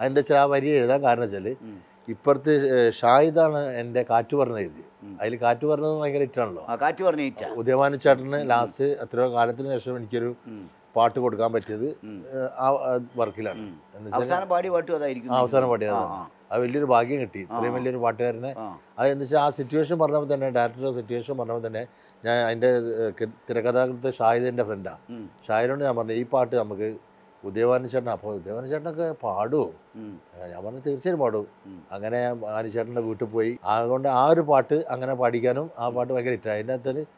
അതിൻ്റെ വെച്ചാൽ ആ വരി എഴുതാൻ കാരണം വെച്ചാൽ ഇപ്പുറത്ത് ഷാഹിദാണ് എൻ്റെ കാറ്റ് പറഞ്ഞ എഴുതി അതിൽ കാറ്റ് പറഞ്ഞത് ഭയങ്കര ഇറ്റാണല്ലോ കാറ്റ് ഉദയമാനു ചേട്ടന് ലാസ്റ്റ് എത്രയോ കാലത്തിന് ശേഷം എനിക്കൊരു പാട്ട് കൊടുക്കാൻ പറ്റിയത് ആ വർക്കിലാണ് അവസാനം പാടി പാട്ടും അതായിരിക്കും അവസാനം അത് വലിയൊരു ഭാഗ്യം കിട്ടി ഇത്രയും വലിയൊരു പാട്ടുകാരനെ അതെന്ന് വെച്ചാൽ ആ സിറ്റുവേഷൻ പറഞ്ഞപ്പോൾ തന്നെ ഡയറക്ടറുടെ സിറ്റുവേഷൻ പറഞ്ഞപ്പോൾ തന്നെ ഞാൻ അതിൻ്റെ തിരക്കഥാകൃത്ത് ഷാഹിദിൻ്റെ ഫ്രണ്ടാണ് ഷാഹിദിനോട് ഞാൻ പറഞ്ഞു ഈ പാട്ട് നമുക്ക് ഉദയവാനിച്ചേട്ടൻ അപ്പോൾ ഉദയവാനിച്ചേട്ടനൊക്കെ പാടു ഞാൻ പറഞ്ഞു തീർച്ചയായും പാടും അങ്ങനെ ആനിച്ചേട്ടൻ്റെ വീട്ടിൽ പോയി അതുകൊണ്ട് ആ ഒരു പാട്ട് അങ്ങനെ പാടിക്കാനും ആ പാട്ട് ഭയങ്കര ഇഷ്ടമായി അതിൻ്റെ അകത്തൊരു